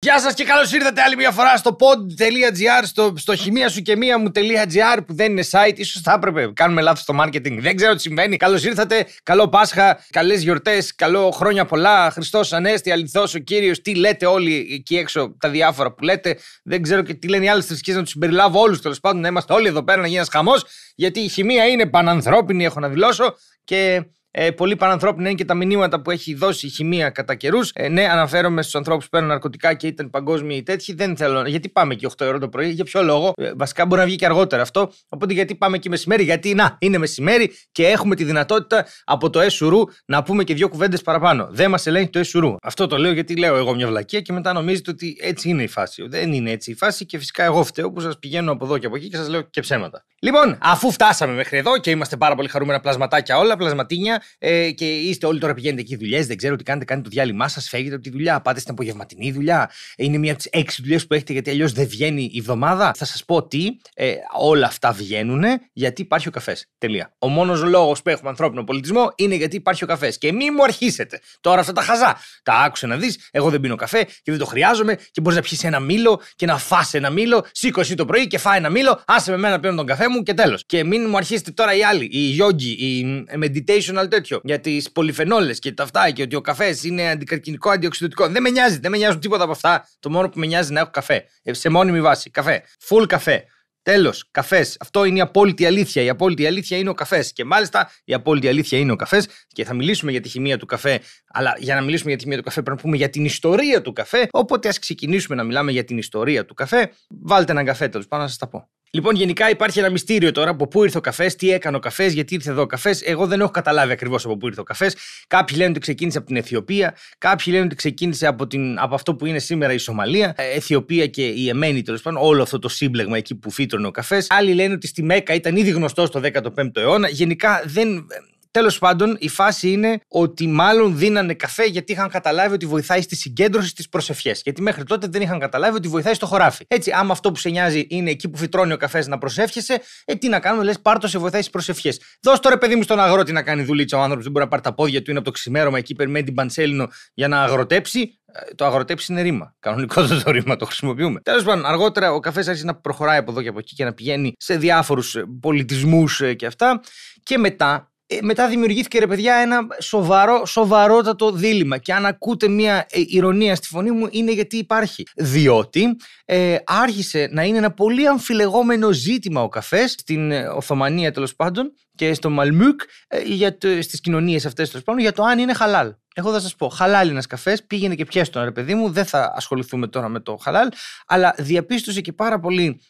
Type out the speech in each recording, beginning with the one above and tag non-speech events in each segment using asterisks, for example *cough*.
Γεια σας και καλώς ήρθατε άλλη μια φορά στο pod.gr, στο, στο χημεία σου και μία μου.gr που δεν είναι site. Ίσως θα έπρεπε, κάνουμε λάθος στο marketing, δεν ξέρω τι συμβαίνει. καλώς ήρθατε, καλό Πάσχα, καλές γιορτές, καλό χρόνια πολλά, Χριστός Ανέστη, αληθό ο κύριος, τι λέτε όλοι εκεί έξω, τα διάφορα που λέτε. Δεν ξέρω και τι λένε οι άλλες θρησκείες να τους συμπεριλάβω όλους τέλος πάντων, να είμαστε όλοι εδώ πέρα, να γίνεις ένα χαμός, γιατί η χημεία είναι πανανθρώπινη, έχω να δηλώσω, και ε, πολύ παρανθρώπινα είναι και τα μηνύματα που έχει δώσει η χημεία κατά καιρούς. Ε, ναι, αναφέρομαι στους ανθρώπους που παίρνουν ναρκωτικά και ήταν παγκόσμιοι τέτοιοι. Δεν θέλω. Γιατί πάμε και 8 ώρα το πρωί, για ποιο λόγο. Ε, βασικά μπορεί να βγει και αργότερα αυτό. Οπότε γιατί πάμε και μεσημέρι, γιατί να, είναι μεσημέρι και έχουμε τη δυνατότητα από το SURU να πούμε και δύο κουβέντες παραπάνω. Δεν μας ελέγχει το SURU. Αυτό το λέω γιατί λέω εγώ μια βλακία και μετά νομίζετε ότι έτσι είναι η φάση. Δεν είναι έτσι η φάση και φυσικά εγώ φταίω που σας πηγαίνω από εδώ και από εκεί και σας λέω και ψέματα. Λοιπόν, αφού φτάσαμε μέχρι εδώ και είμαστε πάρα πολύ χαρούμενα πλασματάκια όλα, πλασματίνια, ε, και είστε όλοι τώρα πηγαίνετε εκεί δουλειές, δεν ξέρω τι κάνετε, κάνετε το διάλειμμα σας, φεύγετε από τη δουλειά, πάτε στην απογευματινή δουλειά. Είναι μία από τις έξι δουλειές που έχετε γιατί αλλιώς δεν βγαίνει η εβδομάδα. Θα σας πω ότι ε, όλα αυτά βγαίνουν γιατί υπάρχει ο καφές. Τελεία. Ο μόνος λόγος που έχουμε ανθρώπινο πολιτισμό είναι γιατί υπάρχει ο καφές. Και μην μου αρχίσετε τώρα αυτά τα χαζά. Τα άκουσε να δεις, εγώ δεν πίνω καφέ και δεν το χρειάζομαι και μπορείς να πιεις ένα μήλο και να φά ένα μήλο, σήκωσε το πρωί και φάει ένα μήλο, άσε με μένα πίνω τον καφέ μου και τέλος. Και μην μου αρχίσετε τώρα οι άλλοι, οι yogi, οι meditational τέτοιο για τις πολυφενόλες και τα αυτά και ότι ο καφές είναι αντικαρκυνικό, αντιοξυδωτικό. Δεν με νοιάζει, δεν με νοιάζουν τίποτα από αυτά. Το μόνο που με νοιάζει είναι να έχω καφέ. Ε, σε μόνιμη βάση. Καφέ. Full καφέ. Τέλος, καφές. Αυτό είναι η απόλυτη αλήθεια. Η απόλυτη αλήθεια είναι ο καφές. Και μάλιστα η απόλυτη αλήθεια είναι ο καφές. Και θα μιλήσουμε για τη χημεία του καφέ. Αλλά για να μιλήσουμε για τη χημεία του καφέ, πρέπει να πούμε για την ιστορία του καφέ. Οπότε ας ξεκινήσουμε να μιλάμε για την ιστορία του καφέ. Βάλτε έναν καφέ τέλος πάνω να σας τα πω. Λοιπόν, γενικά υπάρχει ένα μυστήριο τώρα από πού ήρθε ο καφές, τι έκανε ο καφές, γιατί ήρθε εδώ ο καφές. Εγώ δεν έχω καταλάβει ακριβώς από πού ήρθε ο καφές. Κάποιοι λένε ότι ξεκίνησε από την Αιθιοπία, κάποιοι λένε ότι ξεκίνησε από, την, από αυτό που είναι σήμερα η Σομαλία, ε, Αιθιοπία και η Εμένη τέλος πάντων, όλο αυτό το σύμπλεγμα εκεί που φύτρωνε ο καφές. Άλλοι λένε ότι στη Μέκα ήταν ήδη γνωστό το 15ο αιώνα. Γενικά δεν, Τέλος πάντων, η φάση είναι ότι μάλλον δίνανε καφέ γιατί είχαν καταλάβει ότι βοηθάει στη συγκέντρωση στι προσευχές. Γιατί μέχρι τότε δεν είχαν καταλάβει ότι βοηθάει στο χωράφι. Έτσι, άμα αυτό που σε νοιάζει είναι εκεί που φυτρώνει ο καφές να προσεύχεσαι, ε, τι να κάνουμε, λες πάρτο σε βοηθάει στις προσευχές. Δώσ' τώρα παιδί μου στον αγρότη να κάνει δουλίτσα. Ο άνθρωπος δεν μπορεί να πάρει τα πόδια του, είναι από το ξημέρωμα εκεί, περιμένει την Παντσέλινο για να αγροτέψει. Ε, το αγροτέψει είναι ρήμα. Κανονικό το, το ρήμα, το χρησιμοποιούμε. Τέλος πάντων, αργότερα ο καφές άρχισε να προχωράει από εδώ και από εκεί και να πηγαίνει σε διάφορους ε, πολιτισμούς ε, και αυτά. Και μετά ε, μετά δημιουργήθηκε ρε παιδιά ένα σοβαρό, σοβαρότατο δίλημα και αν ακούτε μια ε, ηρωνία στη φωνή μου είναι γιατί υπάρχει. Διότι ε, άρχισε να είναι ένα πολύ αμφιλεγόμενο ζήτημα ο καφές στην Οθωμανία τέλος πάντων και στο Μαλμούκ ε, για το, στις κοινωνίες αυτές τέλος πάντων για το αν είναι χαλάλ. Εγώ θα σας πω, χαλάλ ένας καφές, πήγαινε και πιέστον ρε παιδί μου, δεν θα ασχοληθούμε τώρα με το χαλάλ, αλλά διαπίστωσε και πάρα πολύ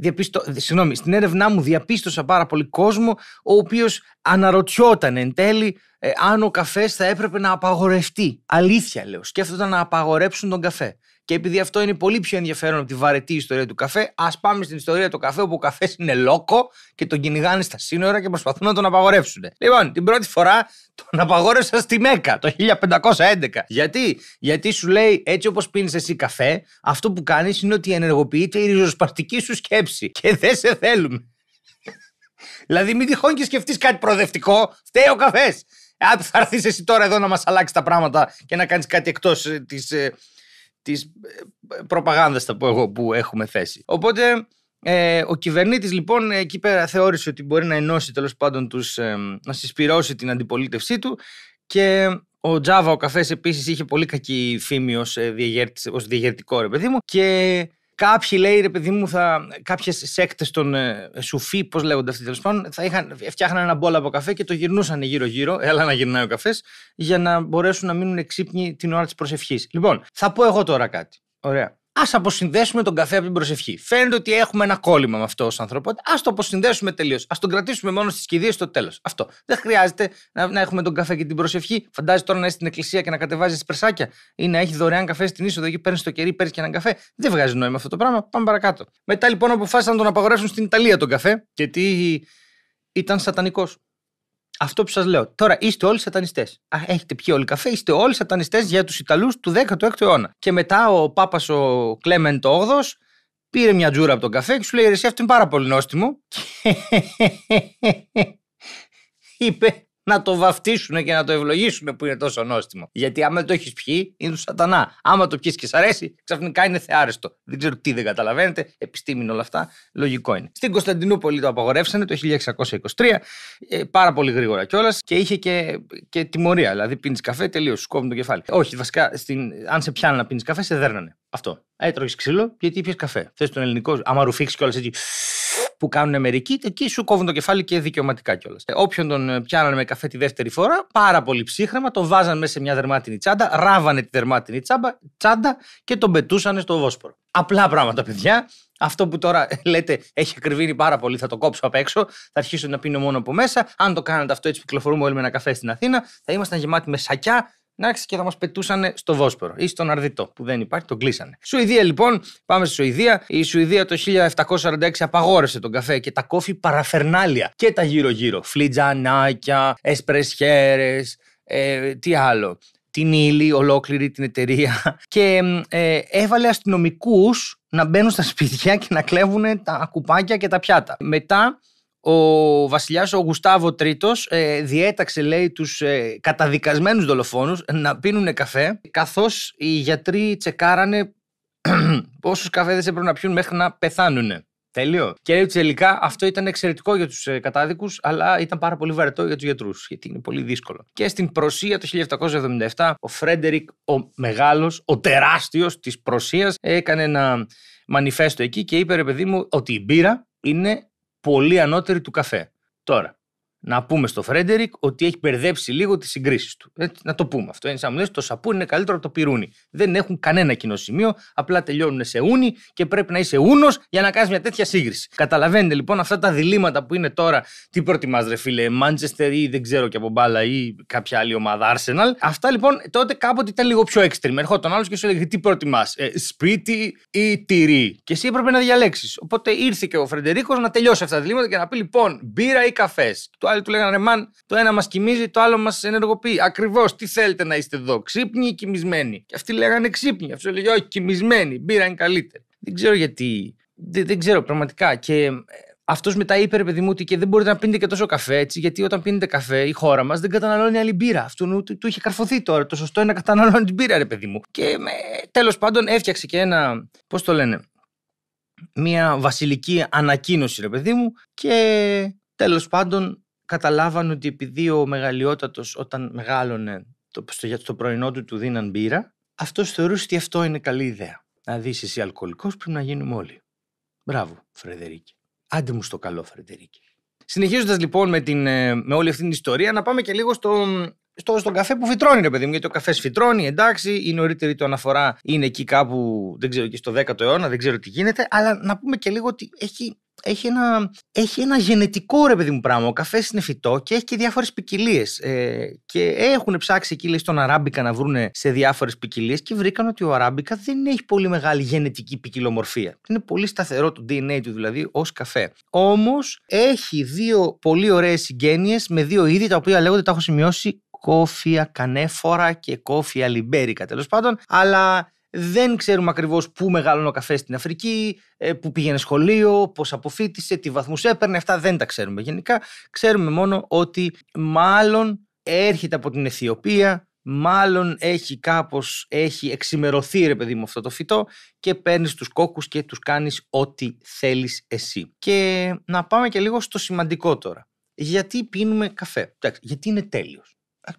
διαπίστω, συγγνώμη, στην έρευνά μου διαπίστωσα πάρα πολύ κόσμο ο οποίος αναρωτιόταν εν τέλει ε, αν ο καφές θα έπρεπε να απαγορευτεί. Αλήθεια λέω. Σκέφτονταν να απαγορέψουν τον καφέ. Και επειδή αυτό είναι πολύ πιο ενδιαφέρον από τη βαρετή ιστορία του καφέ, ας πάμε στην ιστορία του καφέ, όπου ο καφές είναι λόκο και τον κυνηγάνε στα σύνορα και προσπαθούν να τον απαγορεύσουν. Λοιπόν, την πρώτη φορά τον απαγόρευσαν στη Μέκα το 1511. Γιατί, Γιατί σου λέει, έτσι όπως πίνεις εσύ καφέ, αυτό που κάνεις είναι ότι ενεργοποιείται η ριζοσπαστική σου σκέψη. Και δεν σε θέλουμε. *laughs* δηλαδή, μην τυχόν και σκεφτείς κάτι προοδευτικό, φταίει ο καφές. Αν ε, θα έρθεις εσύ τώρα εδώ να μας αλλάξεις τα πράγματα και να κάνεις κάτι εκτός της ε, της ε, προπαγάνδας θα που έχουμε θέσει. Οπότε ε, ο κυβερνήτης λοιπόν εκεί πέρα θεώρησε ότι μπορεί να ενώσει τέλος πάντων τους, να συσπυρώσει την αντιπολίτευσή του και ο Τζάβα ο καφές επίσης είχε πολύ κακή φήμη ως, διαγερτικό ρε παιδί μου και Κάποιοι λέει, ρε παιδί μου, θα, κάποιες σέκτες των ε, σουφί, πώς λέγονται αυτοί τέλος πάντων, θα είχαν, φτιάχναν ένα μπόλ από καφέ και το γυρνούσαν γύρω-γύρω, έλα ε, να γυρνάει ο καφές, για να μπορέσουν να μείνουν εξύπνοι την ώρα της προσευχής. Λοιπόν, θα πω εγώ τώρα κάτι. Ωραία. Ας αποσυνδέσουμε τον καφέ από την προσευχή. Φαίνεται ότι έχουμε ένα κόλλημα με αυτό ως ανθρωπότητα. Ας το αποσυνδέσουμε τελείως. Ας τον κρατήσουμε μόνο στις κηδείες στο τέλος. Αυτό. Δεν χρειάζεται να, να έχουμε τον καφέ και την προσευχή. Φαντάζει τώρα να είσαι στην εκκλησία και να κατεβάζεις πρεσάκια ή να έχει δωρεάν καφέ στην είσοδο και παίρνεις το κερί, παίρνεις και έναν καφέ. Δεν βγάζει νόημα αυτό το πράγμα. Πάμε παρακάτω. Μετά λοιπόν αποφάσισαν να τον απαγορεύσουν στην Ιταλία τον καφέ γιατί ήταν σατανικός αυτό που σας λέω. Τώρα είστε όλοι σατανιστές. Έχετε πιει όλοι καφέ, είστε όλοι σατανιστές για τους Ιταλούς του 16ου αιώνα. Και μετά ο Πάπας ο Κλέμεντ VIII πήρε μια τζούρα από τον καφέ και σου λέει: Εσύ αυτό είναι πάρα πολύ νόστιμο. *laughs* Και είπε: να το βαφτίσουν και να το ευλογήσουν που είναι τόσο νόστιμο. Γιατί άμα το έχεις πιει, είναι του σατανά. Άμα το πιεις και σ' αρέσει, ξαφνικά είναι θεάρεστο. Δεν ξέρω τι δεν καταλαβαίνετε. Επιστήμη όλα αυτά. Λογικό είναι. Στην Κωνσταντινούπολη το απαγορεύσανε το 1623, ε, πάρα πολύ γρήγορα κιόλας και είχε και, και τιμωρία. Δηλαδή πίνεις καφέ, τελείω, σου κόβουν το κεφάλι. Όχι, βασικά, στην, αν σε πιάνει να πίνεις καφέ, σε δέρνανε. Αυτό. Έτρωγε ε, ξύλο γιατί καφέ. Θες τον ελληνικό, άμα ρουφήξεις κιόλας έτσι που κάνουν μερικοί, εκεί σου κόβουν το κεφάλι και δικαιωματικά κιόλας. Ε, όποιον τον ε, πιάνανε με καφέ τη δεύτερη φορά, πάρα πολύ ψύχρεμα, το βάζαν μέσα σε μια δερμάτινη τσάντα, ράβανε τη δερμάτινη τσάμπα, τσάντα και τον πετούσαν στο Βόσπορο. Απλά πράγματα, παιδιά. Αυτό που τώρα ε, λέτε έχει ακριβήνει πάρα πολύ, θα το κόψω απ' έξω. Θα αρχίσω να πίνω μόνο από μέσα. Αν το κάνατε αυτό έτσι, που κυκλοφορούμε όλοι με ένα καφέ στην Αθήνα, θα ήμασταν γεμάτοι με σακιά Εντάξει, και θα μας πετούσαν στο Βόσπορο ή στον Αρδιτό που δεν υπάρχει, τον κλείσανε. Σουηδία λοιπόν, πάμε στη Σουηδία. Η Σουηδία το 1746 απαγόρευσε τον καφέ και τα κόφη παραφερνάλια και τα γύρω-γύρω. Φλιτζανάκια, εσπρεσιέρε, ε, τι άλλο. Την ύλη, ολόκληρη την εταιρεία. *laughs* Και ε, έβαλε αστυνομικούς να μπαίνουν στα σπίτια και να κλέβουν τα κουπάκια και τα πιάτα. Μετά ο βασιλιάς ο Γουστάβο Τρίτος, ε, διέταξε λέει τους ε, καταδικασμένους δολοφόνους να πίνουν καφέ καθώς οι γιατροί τσεκάρανε *clears throat* πόσους καφέδες έπρεπε να πιούν μέχρι να πεθάνουν. Τέλειο. Και λέει τελικά αυτό ήταν εξαιρετικό για τους ε, κατάδικους, αλλά ήταν πάρα πολύ βαρετό για τους γιατρούς, γιατί είναι πολύ δύσκολο. Και στην Προσία το 1777, ο Φρέντερικ, ο μεγάλος, ο τεράστιος της Προσίας, έκανε ένα μανιφέστο εκεί και είπε ρε παιδί μου ότι η μπύρα είναι πολύ ανώτερη του καφέ. Τώρα, να πούμε στο Φρέντερικ ότι έχει μπερδέψει λίγο τις συγκρίσεις του. Έτσι, να το πούμε αυτό. Είναι σαν μου λες Το σαπούνι είναι καλύτερο από το πυρούνι. Δεν έχουν κανένα κοινό σημείο, απλά τελειώνουν σε ούνη και πρέπει να είσαι ούνος για να κάνεις μια τέτοια σύγκριση. Καταλαβαίνετε λοιπόν αυτά τα διλήμματα που είναι τώρα. Τι προτιμάς, ρε φίλε, Manchester ή δεν ξέρω και από μπάλα ή κάποια άλλη ομάδα, Arsenal. Αυτά λοιπόν τότε κάποτε ήταν λίγο πιο extreme. Ερχόταν άλλος και σου έλεγε: Τι προτιμάς, ε, σπίτι ή τυρί. Και εσύ έπρεπε να διαλέξεις. Οπότε ήρθε και ο Φρεντερίκος να τελειώσει αυτά τα διλήμματα και να πει: Λοιπόν, μπύρα ή καφές άλλοι του λέγανε Μαν, το ένα μας κοιμίζει, το άλλο μας ενεργοποιεί. Ακριβώς τι θέλετε να είστε εδώ, ξύπνοι ή κοιμισμένοι. Και αυτοί λέγανε ξύπνοι. Αυτός λέγανε Όχι, κοιμισμένοι, μπήρα είναι καλύτερη. Δεν ξέρω γιατί. Δεν, δεν ξέρω πραγματικά. Και ε, αυτός μετά είπε, ρε παιδί μου, ότι και δεν μπορείτε να πίνετε και τόσο καφέ, έτσι, γιατί όταν πίνετε καφέ, η χώρα μας δεν καταναλώνει άλλη μπύρα. Αυτό του, του, του είχε καρφωθεί τώρα. Το σωστό είναι να καταναλώνει την μπύρα, ρε παιδί μου. Και τέλος πάντων έφτιαξε και ένα. Πώς το λένε. Μια βασιλική ανακοίνωση, ρε παιδί μου. Και τέλος πάντων καταλάβαν ότι επειδή ο μεγαλειότατος όταν μεγάλωνε το, στο, πρωινό του του δίναν μπύρα, αυτός θεωρούσε ότι αυτό είναι καλή ιδέα. Να δεις εσύ αλκοολικός πρέπει να γίνουμε όλοι. Μπράβο, Φρεντερίκη. Άντε μου στο καλό, Φρεντερίκη. Συνεχίζοντας λοιπόν με, την, ε, με όλη αυτή την ιστορία, να πάμε και λίγο στο, στο, στον καφέ που φυτρώνει, ρε παιδί μου. Γιατί ο καφές φυτρώνει, εντάξει, η νωρίτερη του αναφορά είναι εκεί κάπου, δεν ξέρω, και στο 10ο αιώνα, δεν ξέρω τι γίνεται. Αλλά να πούμε και λίγο ότι έχει έχει ένα, έχει ένα γενετικό ρε παιδί μου πράγμα. Ο καφές είναι φυτό και έχει και διάφορες ποικιλίες. Ε, και έχουν ψάξει εκεί λέει, στον Αράμπικα να βρούνε σε διάφορες ποικιλίες και βρήκαν ότι ο Αράμπικα δεν έχει πολύ μεγάλη γενετική ποικιλομορφία. Είναι πολύ σταθερό το DNA του δηλαδή ως καφέ. Όμως έχει δύο πολύ ωραίες συγγένειες με δύο είδη τα οποία λέγονται, τα έχω σημειώσει, κόφια κανέφορα και κόφια λιμπέρικα τέλος πάντων. Αλλά δεν ξέρουμε ακριβώς πού μεγάλωνε ο καφέ στην Αφρική, ε, πού πήγαινε σχολείο, πώς αποφύτησε, τι βαθμούς έπαιρνε. Αυτά δεν τα ξέρουμε γενικά. Ξέρουμε μόνο ότι μάλλον έρχεται από την Αιθιοπία, μάλλον έχει κάπως, έχει εξημερωθεί ρε παιδί μου αυτό το φυτό και παίρνεις τους κόκκους και τους κάνεις ό,τι θέλεις εσύ. Και να πάμε και λίγο στο σημαντικό τώρα. Γιατί πίνουμε καφέ. Εντάξει, γιατί είναι τέλειος.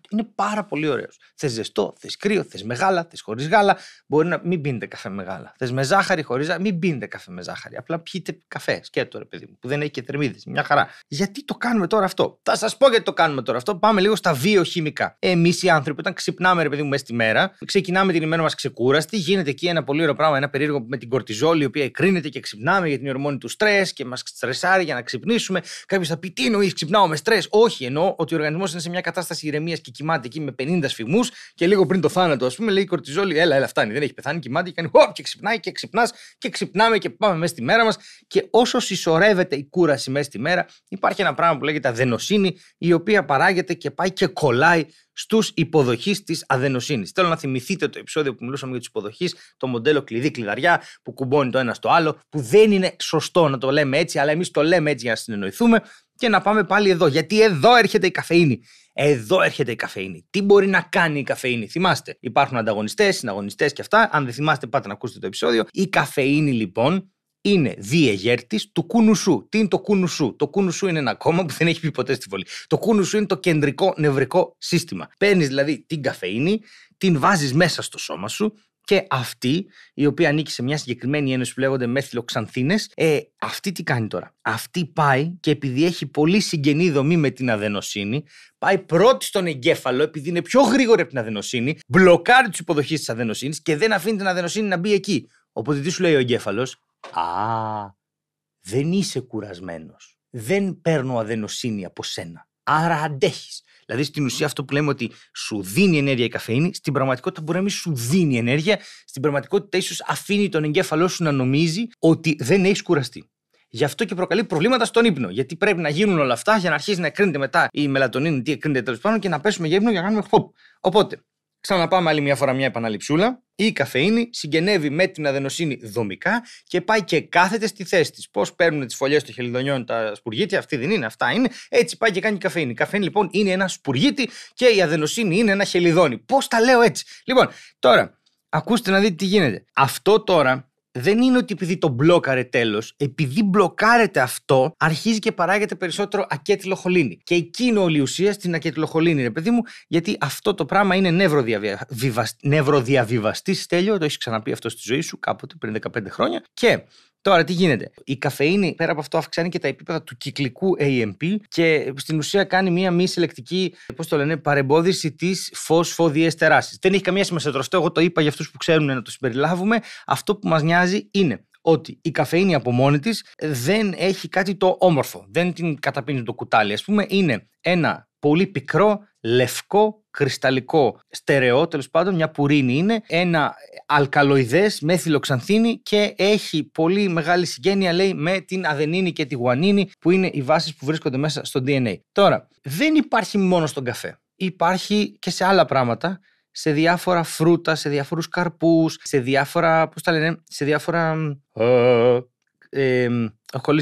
Είναι πάρα πολύ ωραίος. Θες ζεστό, θες κρύο, θες μεγάλα, θες χωρίς γάλα. Μπορεί να μην πίνετε καφέ μεγάλα. Θες με ζάχαρη, χωρίς ζάχαρη. Μην πίνετε καφέ με ζάχαρη. Απλά πιείτε καφέ. Σκέτο, ρε παιδί μου, που δεν έχει και θερμίδε. Μια χαρά. Γιατί το κάνουμε τώρα αυτό. Θα σας πω γιατί το κάνουμε τώρα αυτό. Πάμε λίγο στα βιοχημικά. Εμείς οι άνθρωποι, όταν ξυπνάμε, ρε παιδί μου, μέσα στη μέρα, ξεκινάμε την ημέρα μας ξεκούραστη. Γίνεται εκεί ένα πολύ ωραίο πράγμα, ένα περίεργο με την κορτιζόλη, η οποία εκρίνεται και ξυπνάμε για την ορμόνη του στρες και μας στρεσάρει για να ξυπνήσουμε. Κάποιος θα πει τι νοεί, ξυπνάω με στρες. Όχι, ενώ ότι ο οργανισμός είναι σε μια κατάσταση ηρεμία και κοιμάται εκεί με 50 σφιγμούς και λίγο πριν το θάνατο, ας πούμε, λέει η κορτιζόλη, έλα, έλα, φτάνει. Δεν έχει πεθάνει, κοιμάται και κάνει και ξυπνάει και ξυπνάς και ξυπνάμε και πάμε μέσα στη μέρα μας. Και όσο συσσωρεύεται η κούραση μέσα στη μέρα, υπάρχει ένα πράγμα που λέγεται αδενοσύνη, η οποία παράγεται και πάει και κολλάει στους υποδοχείς της αδενοσύνης. Θέλω να θυμηθείτε το επεισόδιο που μιλούσαμε για του υποδοχείς, το μοντέλο κλειδί-κλειδαριά που κουμπώνει το ένα στο άλλο, που δεν είναι σωστό να το λέμε έτσι, αλλά εμείς το λέμε έτσι για να συνεννοηθούμε και να πάμε πάλι εδώ. Γιατί εδώ έρχεται η καφεΐνη. Εδώ έρχεται η καφεΐνη. Τι μπορεί να κάνει η καφεΐνη. Θυμάστε, υπάρχουν ανταγωνιστές, συναγωνιστές και αυτά. Αν δεν θυμάστε, πάτε να ακούσετε το επεισόδιο. Η καφεΐνη λοιπόν είναι διεγέρτης του Κούνουσού. Τι είναι το Κούνουσού, Το Κούνουσού είναι ένα κόμμα που δεν έχει πει ποτέ στη Βολή. Το Κούνουσού είναι το κεντρικό νευρικό σύστημα. Παίρνεις δηλαδή την καφέινη, την βάζεις μέσα στο σώμα σου και αυτή, η οποία ανήκει σε μια συγκεκριμένη ένωση που λέγονται μεθυλοξανθίνες, ε, αυτή τι κάνει τώρα. Αυτή πάει και επειδή έχει πολύ συγγενή δομή με την αδενοσύνη, πάει πρώτη στον εγκέφαλο, επειδή είναι πιο γρήγορη από την αδενοσύνη, μπλοκάρει τι υποδοχέ της αδενοσύνης και δεν αφήνει την αδενοσύνη να μπει εκεί. Οπότε τι σου λέει ο εγκέφαλος, Α, δεν είσαι κουρασμένος. Δεν παίρνω αδενοσύνη από σένα. Άρα αντέχεις. Δηλαδή στην ουσία αυτό που λέμε ότι σου δίνει ενέργεια η καφέινη, στην πραγματικότητα μπορεί να μην σου δίνει ενέργεια. Στην πραγματικότητα ίσως αφήνει τον εγκέφαλό σου να νομίζει ότι δεν έχεις κουραστεί. Γι' αυτό και προκαλεί προβλήματα στον ύπνο. Γιατί πρέπει να γίνουν όλα αυτά για να αρχίσει να εκκρίνεται μετά η μελατονίνη, τι εκκρίνεται τέλος πάντων και να πέσουμε για ύπνο για να κάνουμε χοπ. Οπότε, Ξαναπάμε άλλη μια φορά μια επαναληψούλα. Η καφεΐνη συγγενεύει με την αδενοσύνη δομικά και πάει και κάθεται στη θέση της. Πώς παίρνουν τις φωλιές των χελιδονιών τα σπουργίτια, αυτή δεν είναι, αυτά είναι. Έτσι πάει και κάνει η καφεΐνη. Η καφεΐνη λοιπόν είναι ένα σπουργίτη και η αδενοσύνη είναι ένα χελιδόνι. Πώς τα λέω έτσι. Λοιπόν, τώρα ακούστε να δείτε τι γίνεται. Αυτό τώρα δεν είναι ότι επειδή το μπλόκαρε τέλος. Επειδή μπλοκάρεται αυτό, αρχίζει και παράγεται περισσότερο ακέτυλο χολίνη. Και εκεί είναι όλη η ουσία στην ακέτυλο χολίνη, ρε παιδί μου, γιατί αυτό το πράγμα είναι νευροδιαβιβαστής, νευροδιαβιβαστή. Τέλειο, το έχεις ξαναπεί αυτό στη ζωή σου κάποτε πριν 15 χρόνια. Και Τώρα τι γίνεται. Η καφεΐνη πέρα από αυτό αυξάνει και τα επίπεδα του κυκλικού AMP και στην ουσία κάνει μία μη συλλεκτική πώς το λένε, παρεμπόδιση της φωσφοδιεστεράση. Δεν έχει καμία σημασία τώρα. Εγώ το είπα για αυτούς που ξέρουν να το συμπεριλάβουμε. Αυτό που μας νοιάζει είναι ότι η καφεΐνη από μόνη της δεν έχει κάτι το όμορφο. Δεν την καταπίνει το κουτάλι, Ας πούμε. Είναι ένα πολύ πικρό, λευκό, κρυσταλλικό στερεό, τέλος πάντων, μια πουρίνη είναι, ένα αλκαλοειδές με θηλοξανθίνη και έχει πολύ μεγάλη συγγένεια, λέει, με την αδενίνη και τη γουανίνη, που είναι οι βάσεις που βρίσκονται μέσα στο DNA. Τώρα, δεν υπάρχει μόνο στον καφέ. Υπάρχει και σε άλλα πράγματα σε διάφορα φρούτα, σε διάφορους καρπούς, σε διάφορα, πώς τα λένε, σε διάφορα ε, ε,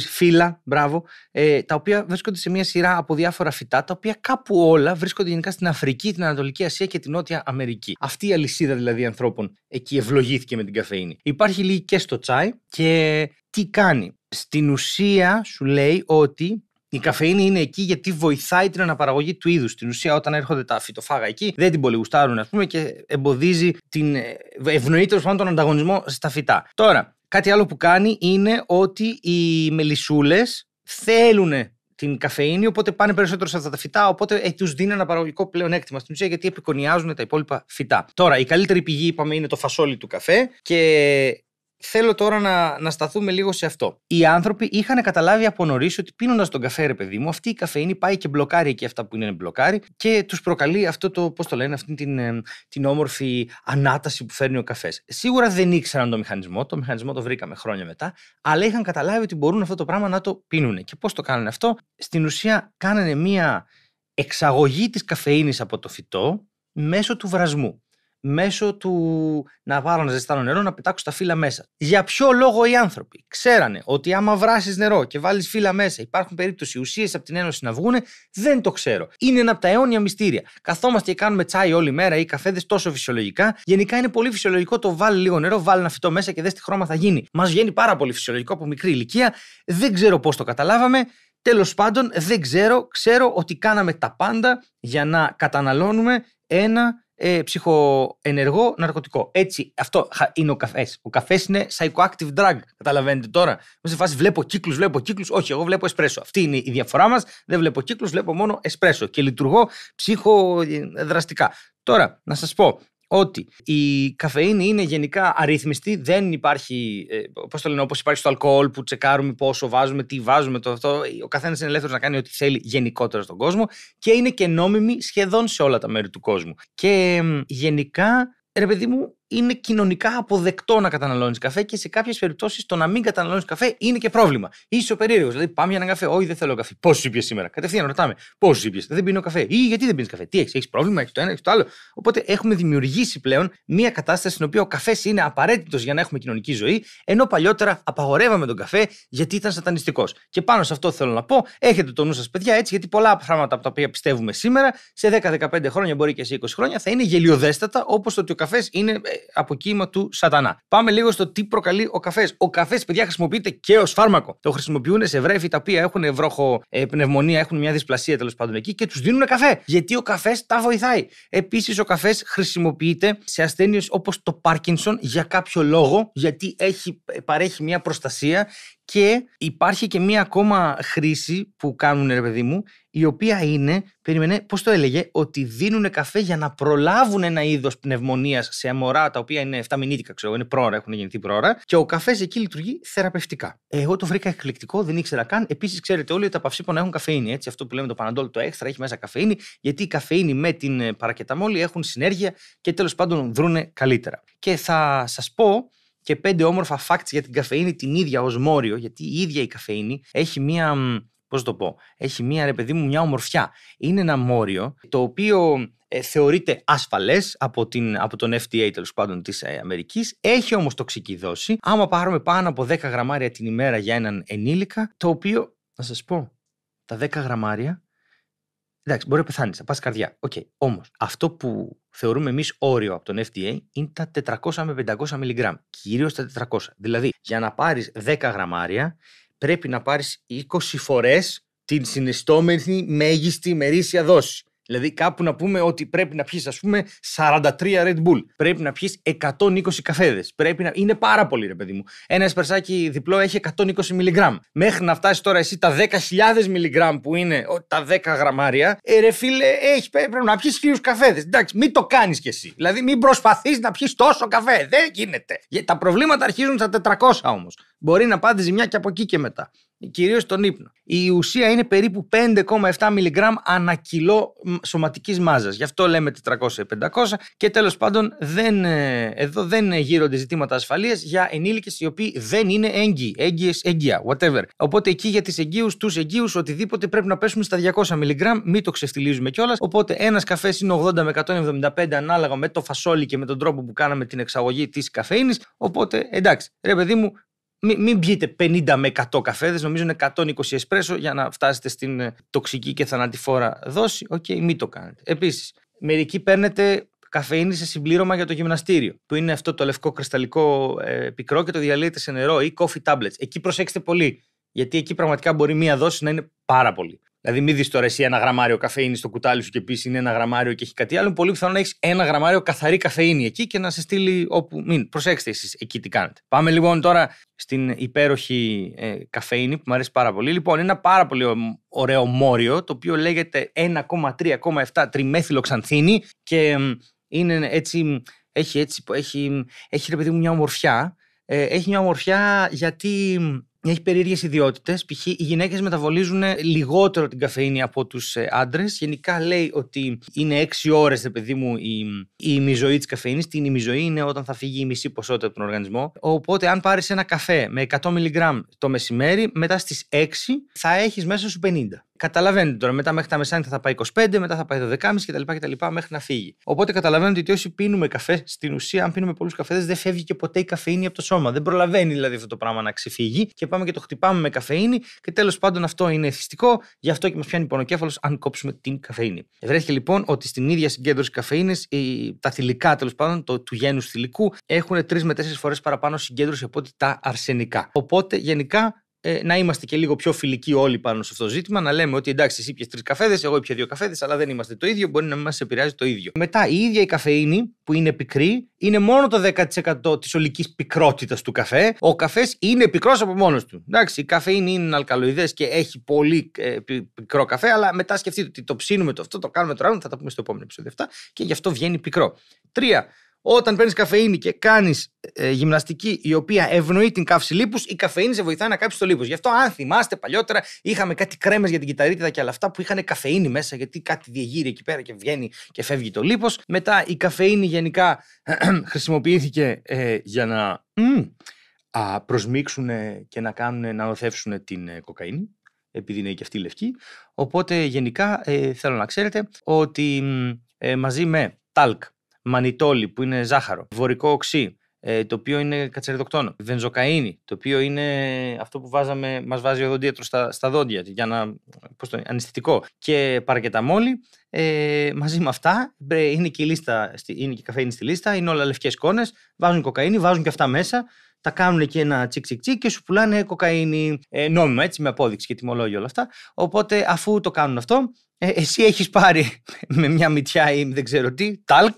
φύλλα, μπράβο, ε, τα οποία βρίσκονται σε μια σειρά από διάφορα φυτά, τα οποία κάπου όλα βρίσκονται γενικά στην Αφρική, την Ανατολική Ασία και την Νότια Αμερική. Αυτή η αλυσίδα δηλαδή ανθρώπων εκεί ευλογήθηκε με την καφέινη. Υπάρχει λίγη και στο τσάι και τι κάνει. Στην ουσία σου λέει ότι η καφέινη είναι εκεί γιατί βοηθάει την αναπαραγωγή του είδους. Στην ουσία, όταν έρχονται τα φυτοφάγα εκεί, δεν την πολυγουστάρουν, ας πούμε, και εμποδίζει την ε, ευνοεί τέλο τον ανταγωνισμό στα φυτά. Τώρα, Κάτι άλλο που κάνει είναι ότι οι μελισσούλες θέλουν την καφεΐνη, οπότε πάνε περισσότερο σε αυτά τα φυτά. Οπότε ε, τους δίνει ένα παραγωγικό πλεονέκτημα στην ουσία γιατί επικονιάζουν τα υπόλοιπα φυτά. Τώρα, η καλύτερη πηγή, είπαμε, είναι το φασόλι του καφέ και θέλω τώρα να, να σταθούμε λίγο σε αυτό. Οι άνθρωποι είχαν καταλάβει από νωρίς ότι πίνοντας τον καφέ, ρε παιδί μου, αυτή η καφέινη πάει και μπλοκάρει εκεί αυτά που είναι μπλοκάρει και τους προκαλεί αυτό το, πώς το λένε, αυτή την, ε, την όμορφη ανάταση που φέρνει ο καφές. Σίγουρα δεν ήξεραν το μηχανισμό, το μηχανισμό το βρήκαμε χρόνια μετά, αλλά είχαν καταλάβει ότι μπορούν αυτό το πράγμα να το πίνουν. Και πώς το κάνανε αυτό, στην ουσία κάνανε μία εξαγωγή της καφέινης από το φυτό μέσω του βρασμού μέσω του να πάρω να ζεστάνο νερό, να πετάξω τα φύλλα μέσα. Για ποιο λόγο οι άνθρωποι ξέρανε ότι άμα βράσεις νερό και βάλεις φύλλα μέσα, υπάρχουν περίπτωση ουσίες από την Ένωση να βγούνε δεν το ξέρω. Είναι ένα από τα αιώνια μυστήρια. Καθόμαστε και κάνουμε τσάι όλη μέρα ή καφέδες τόσο φυσιολογικά. Γενικά είναι πολύ φυσιολογικό το βάλει λίγο νερό, βάλει ένα φυτό μέσα και δες τι χρώμα θα γίνει. Μας βγαίνει πάρα πολύ φυσιολογικό από μικρή ηλικία. Δεν ξέρω πώς το καταλάβαμε. Τέλος πάντων, δεν ξέρω. Ξέρω ότι κάναμε τα πάντα για να καταναλώνουμε ένα ε, ψυχοενεργό ναρκωτικό. Έτσι, αυτό είναι ο καφές. Ο καφές είναι psychoactive drug. Καταλαβαίνετε τώρα. Είμαστε σε φάση βλέπω κύκλους, βλέπω κύκλους. Όχι, εγώ βλέπω εσπρέσο. Αυτή είναι η διαφορά μας. Δεν βλέπω κύκλους, βλέπω μόνο εσπρέσο και λειτουργώ ψυχοδραστικά. Τώρα, να σας πω, ότι η καφεΐνη είναι γενικά αρρυθμιστή, δεν υπάρχει, ε, πώς το λένε, όπως υπάρχει στο αλκοόλ που τσεκάρουμε πόσο βάζουμε, τι βάζουμε, το αυτό. Ο καθένας είναι ελεύθερος να κάνει ό,τι θέλει γενικότερα στον κόσμο και είναι και νόμιμη σχεδόν σε όλα τα μέρη του κόσμου. Και γενικά, ρε παιδί μου, είναι κοινωνικά αποδεκτό να καταναλώνεις καφέ και σε κάποιες περιπτώσεις το να μην καταναλώνεις καφέ είναι και πρόβλημα. Είσαι ο περίεργος. Δηλαδή, πάμε για έναν καφέ. Όχι, δεν θέλω καφέ. σου ήπια σήμερα. Κατευθείαν ρωτάμε. σου ήπια. Δεν πίνω καφέ. Ή γιατί δεν πίνεις καφέ. Τι έχεις, έχεις πρόβλημα, έχεις το ένα, έχεις το άλλο. Οπότε έχουμε δημιουργήσει πλέον μια κατάσταση στην οποία ο καφές είναι απαραίτητος για να έχουμε κοινωνική ζωή, ενώ παλιότερα απαγορεύαμε τον καφέ γιατί ήταν σατανιστικός. Και πάνω σε αυτό θέλω να πω, έχετε το νου σας, παιδιά, έτσι, γιατί πολλά πράγματα από τα οποία πιστεύουμε σήμερα, σε 10-15 χρόνια, μπορεί και σε 20 χρόνια, θα είναι γελιοδέστατα, όπως το ότι ο καφές είναι ε, κύμα του σατανά. Πάμε λίγο στο τι προκαλεί ο καφές. Ο καφές, παιδιά, χρησιμοποιείται και ως φάρμακο. Το χρησιμοποιούν σε βρέφη τα οποία έχουν βρόχο ε, πνευμονία, έχουν μια δυσπλασία τέλος πάντων εκεί και τους δίνουν καφέ. Γιατί ο καφές τα βοηθάει. Επίσης, ο καφές χρησιμοποιείται σε ασθένειες όπως το Πάρκινσον για κάποιο λόγο, γιατί έχει, παρέχει μια προστασία και υπάρχει και μία ακόμα χρήση που κάνουν, ρε παιδί μου, η οποία είναι, περίμενε, πώς το έλεγε, ότι δίνουν καφέ για να προλάβουν ένα είδος πνευμονίας σε αμορά τα οποία είναι 7 μηνύτικα, ξέρω είναι πρόωρα, έχουν γεννηθεί πρόωρα. Και ο καφές εκεί λειτουργεί θεραπευτικά. Εγώ το βρήκα εκπληκτικό, δεν ήξερα καν. Επίσης, ξέρετε όλοι ότι τα παυσίπονα έχουν καφέινη. Έτσι, αυτό που λέμε το παναντόλ το έξτρα έχει μέσα καφέινη, γιατί η καφέινη με την παρακεταμόλη έχουν συνέργεια και τέλος πάντων δρούνε καλύτερα. Και θα σας πω και πέντε όμορφα facts για την καφεΐνη την ίδια ως μόριο, γιατί η ίδια η καφεΐνη έχει μία Πώς το πω, έχει μία ρε παιδί μου μια ομορφιά. Είναι ένα μόριο το οποίο ε, θεωρείται ασφαλές από, την, από τον FDA τέλος πάντων της ε, Αμερικής. Έχει όμως τοξική δόση. Άμα πάρουμε πάνω από 10 γραμμάρια την ημέρα για έναν ενήλικα, το οποίο, να σας πω, τα 10 γραμμάρια Εντάξει, μπορεί να πεθάνεις, θα πας καρδιά. Οκ. Okay. Όμως, αυτό που θεωρούμε εμείς όριο από τον FDA είναι τα 400 με 500 μιλιγκράμμ. Κυρίως τα 400. Δηλαδή, για να πάρεις 10 γραμμάρια, πρέπει να πάρεις 20 φορές την συνιστόμενη μέγιστη ημερήσια δόση. Δηλαδή κάπου να πούμε ότι πρέπει να πιεις ας πούμε 43 Red Bull, πρέπει να πιεις 120 καφέδες, πρέπει να... είναι πάρα πολύ ρε παιδί μου. Ένα εσπερσάκι διπλό έχει 120 μιλιγκράμμ. Μέχρι να φτάσεις τώρα εσύ τα 10.000 μιλιγκράμμ που είναι τα 10 γραμμάρια, ε, ρε φίλε, έχει, πρέπει να πιεις χίλιους καφέδες. Εντάξει, μην το κάνεις κι εσύ. Δηλαδή μην προσπαθείς να πιεις τόσο καφέ. Δεν γίνεται. Τα προβλήματα αρχίζουν στα 400 όμως. Μπορεί να πάθει ζημιά και από εκεί και μετά. Κυρίως τον ύπνο. Η ουσία είναι περίπου 5,7 μιλιγκράμμ ανά κιλό σωματικής μάζας. Γι' αυτό λέμε 400-500. Και τέλος πάντων, δεν, ε, εδώ δεν γύρονται ζητήματα ασφαλείας για ενήλικες οι οποίοι δεν είναι έγκυοι, έγκυες, έγκυα, whatever. Οπότε εκεί για τις εγγύου, του εγγύου, οτιδήποτε πρέπει να πέσουμε στα 200 μιλιγκράμμ, μην το ξεφτυλίζουμε κιόλας. Οπότε ένας καφές είναι 80 με 175 ανάλογα με το φασόλι και με τον τρόπο που κάναμε την εξαγωγή της καφέινης. Οπότε εντάξει, ρε παιδί μου, μην, πιείτε 50 με 100 καφέδες, νομίζω είναι 120 εσπρέσο για να φτάσετε στην ε, τοξική και θανατηφόρα δόση. Οκ, okay, μην το κάνετε. Επίσης, μερικοί παίρνετε καφεΐνη σε συμπλήρωμα για το γυμναστήριο, που είναι αυτό το λευκό κρυσταλλικό ε, πικρό και το διαλύεται σε νερό ή coffee tablets. Εκεί προσέξτε πολύ, γιατί εκεί πραγματικά μπορεί μία δόση να είναι πάρα πολύ. Δηλαδή, μην δεις τώρα εσύ ένα γραμμάριο καφέινη στο κουτάλι σου και πεις είναι ένα γραμμάριο και έχει κάτι άλλο. Πολύ πιθανό να έχεις ένα γραμμάριο καθαρή καφέινη εκεί και να σε στείλει όπου. Μην προσέξτε εσείς εκεί τι κάνετε. Πάμε λοιπόν τώρα στην υπέροχη ε, καφέινη που μου αρέσει πάρα πολύ. Λοιπόν, ένα πάρα πολύ ωραίο μόριο το οποίο λέγεται 1,3,7 τριμέθυλο ξανθίνη και είναι έτσι. Έχει έτσι, έχει, έχει ρε παιδί μου μια ομορφιά. Ε, έχει μια ομορφιά γιατί έχει περίεργες ιδιότητες. Π.χ. οι γυναίκες μεταβολίζουν ε, λιγότερο την καφέινη από τους ε, άντρες. Γενικά λέει ότι είναι 6 ώρε, παιδί μου, η, η ημιζωή της καφέινης. Την ημιζωή είναι όταν θα φύγει η μισή ποσότητα από τον οργανισμό. Οπότε, αν πάρεις ένα καφέ με 100 μιλιγκράμμ το μεσημέρι, μετά στις 6 θα έχεις μέσα σου 50 καταλαβαίνετε τώρα, μετά μέχρι τα μεσάνυχτα θα πάει 25, μετά θα πάει 12,5 κτλ, κτλ. μέχρι να φύγει. Οπότε καταλαβαίνετε ότι όσοι πίνουμε καφέ, στην ουσία, αν πίνουμε πολλούς καφέδες, δεν φεύγει και ποτέ η καφείνη από το σώμα. Δεν προλαβαίνει δηλαδή αυτό το πράγμα να ξεφύγει και πάμε και το χτυπάμε με καφείνη και τέλος πάντων αυτό είναι εθιστικό, γι' αυτό και μας πιάνει πονοκέφαλος αν κόψουμε την καφείνη. Βρέθηκε λοιπόν ότι στην ίδια συγκέντρωση καφείνη, τα θηλυκά τέλος πάντων, το, του γένους θηλυκού, έχουν 3 με 4 φορές παραπάνω συγκέντρωση από ότι τα αρσενικά. Οπότε γενικά ε, να είμαστε και λίγο πιο φιλικοί όλοι πάνω σε αυτό το ζήτημα. Να λέμε ότι εντάξει, εσύ πιες τρεις καφέδες, εγώ πια δύο καφέδες, αλλά δεν είμαστε το ίδιο, μπορεί να μην μας επηρεάζει το ίδιο. Μετά, η ίδια η καφεΐνη που είναι πικρή είναι μόνο το 10% της ολικής πικρότητας του καφέ. Ο καφές είναι πικρός από μόνος του. Εντάξει, η καφεΐνη είναι αλκαλοειδές και έχει πολύ ε, πικρό καφέ, αλλά μετά σκεφτείτε ότι το ψήνουμε το αυτό, το κάνουμε το άλλο, θα τα πούμε στο επόμενο επεισόδιο αυτά και γι' αυτό βγαίνει πικρό. Τρία, όταν παίρνεις καφεΐνη και κάνεις ε, γυμναστική η οποία ευνοεί την καύση λίπους η καφεΐνη σε βοηθάει να κάψεις το λίπος. Γι' αυτό, αν θυμάστε, παλιότερα είχαμε κάτι κρέμες για την κυταρίτιδα και άλλα αυτά που είχαν καφεΐνη μέσα, γιατί κάτι διεγείρει εκεί πέρα και βγαίνει και φεύγει το λίπος. Μετά η καφεΐνη γενικά *clears throat* χρησιμοποιήθηκε ε, για να mm, προσμίξουν και να, κάνουν, να νοθεύσουν την ε, κοκαίνη επειδή είναι και αυτή λευκή. Οπότε γενικά ε, θέλω να ξέρετε ότι ε, μαζί με τάλκ μανιτόλι που είναι ζάχαρο, βορικό οξύ, ε, το οποίο είναι κατσαριδοκτόνο, βενζοκαίνη, το οποίο είναι αυτό που βάζαμε, μας βάζει ο δοντίατρος στα, στα δόντια για να, πω το είναι, αναισθητικό και παρακεταμόλι. ε, μαζί με αυτά είναι και, η λίστα, είναι και η καφέινη στη λίστα, είναι όλα λευκές κόνες, βάζουν κοκαίνη, βάζουν και αυτά μέσα τα κάνουν και ένα τσικ τσικ τσικ και σου πουλάνε κοκαίνη ε, έτσι με απόδειξη και τιμολόγια όλα αυτά οπότε αφού το κάνουν αυτό ε, εσύ έχεις πάρει *laughs* με μια μυτιά ή δεν ξέρω τι τάλκ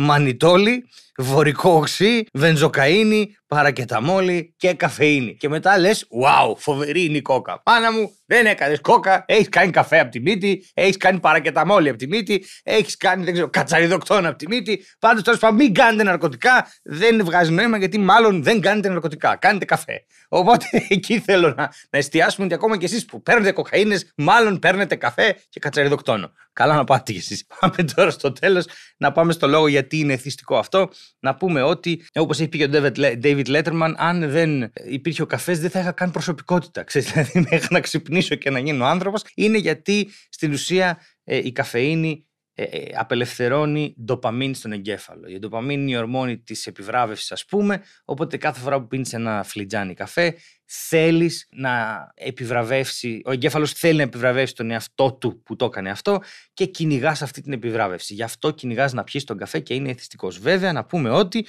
μανιτόλι, βορικό οξύ, βενζοκαίνη, παρακεταμόλι και καφεΐνη. Και μετά λες, wow, φοβερή είναι η κόκα. Πάνα μου, δεν έκανες κόκα, έχεις κάνει καφέ από τη μύτη, έχεις κάνει παρακεταμόλι από τη μύτη, έχεις κάνει δεν ξέρω, κατσαριδοκτόνα από τη μύτη. Πάντως τέλος πάντων, μην κάνετε ναρκωτικά, δεν βγάζει νόημα γιατί μάλλον δεν κάνετε ναρκωτικά. Κάνετε καφέ. Οπότε *laughs* εκεί θέλω να, να εστιάσουμε ότι ακόμα κι εσείς που παίρνετε κοκαίνες, μάλλον παίρνετε καφέ και κατσαριδοκτόνο. Καλά να πάτε κι εσείς. *laughs* Πάμε τώρα στο τέλος να πάμε στο λόγο γιατί είναι εθιστικό αυτό. Να πούμε ότι όπως έχει πει και ο David Letterman αν δεν υπήρχε ο καφές δεν θα είχα καν προσωπικότητα. *laughs* Ξέρεις, δηλαδή μέχρι να ξυπνήσω και να γίνω άνθρωπος είναι γιατί στην ουσία ε, η καφεΐνη ε, ε, απελευθερώνει ντοπαμίνη στον εγκέφαλο. Η ντοπαμίνη είναι η ορμόνη της επιβράβευσης, ας πούμε. Οπότε κάθε φορά που πίνεις ένα φλιτζάνι καφέ, θέλεις να επιβραβεύσει, ο εγκέφαλος θέλει να επιβραβεύσει τον εαυτό του που το έκανε αυτό και κυνηγάς αυτή την επιβράβευση. Γι' αυτό κυνηγάς να πιεις τον καφέ και είναι εθιστικός. Βέβαια, να πούμε ότι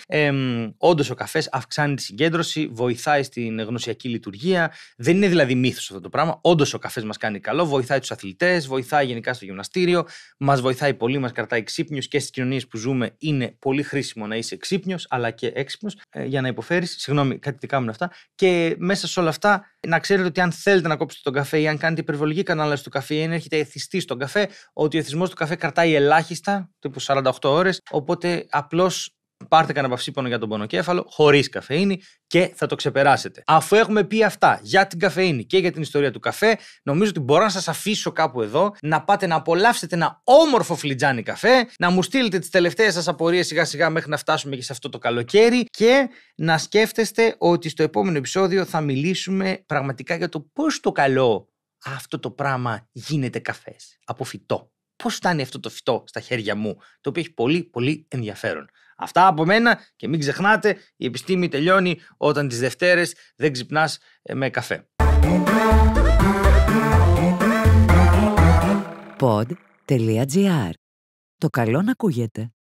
όντως ο καφές αυξάνει τη συγκέντρωση, βοηθάει στην γνωσιακή λειτουργία. Δεν είναι δηλαδή μύθος αυτό το πράγμα. Όντως ο καφές μας κάνει καλό, βοηθάει τους αθλητές, βοηθάει γενικά στο γυμναστήριο, μας βοηθάει πολύ, μας κρατάει ξύπνιου και στις κοινωνίες που ζούμε είναι πολύ χρήσιμο να είσαι ξύπνιος αλλά και έξυπνος ε, για να υποφέρεις. Συγγνώμη, κάτι δικά μου αυτά. Και μέσα σε όλα αυτά, να ξέρετε ότι αν θέλετε να κόψετε τον καφέ ή αν κάνετε υπερβολική κατανάλωση του καφέ ή αν έρχεται εθιστή στον καφέ, ότι ο εθισμό του καφέ κρατάει ελάχιστα, τύπου 48 ώρες. Οπότε απλώς πάρτε κανένα παυσίπονο για τον πονοκέφαλο χωρίς καφέινη και θα το ξεπεράσετε. Αφού έχουμε πει αυτά για την καφέινη και για την ιστορία του καφέ, νομίζω ότι μπορώ να σας αφήσω κάπου εδώ να πάτε να απολαύσετε ένα όμορφο φλιτζάνι καφέ, να μου στείλετε τις τελευταίες σας απορίες σιγά σιγά μέχρι να φτάσουμε και σε αυτό το καλοκαίρι και να σκέφτεστε ότι στο επόμενο επεισόδιο θα μιλήσουμε πραγματικά για το πώς το καλό αυτό το πράγμα γίνεται καφές. από φυτό. Πώς φτάνει αυτό το φυτό στα χέρια μου, το οποίο έχει πολύ πολύ ενδιαφέρον. Αυτά από μένα και μην ξεχνάτε, η επιστήμη τελειώνει όταν τις Δευτέρες δεν ξυπνάς ε, με καφέ. Pod.gr. Το καλό να ακούγεται.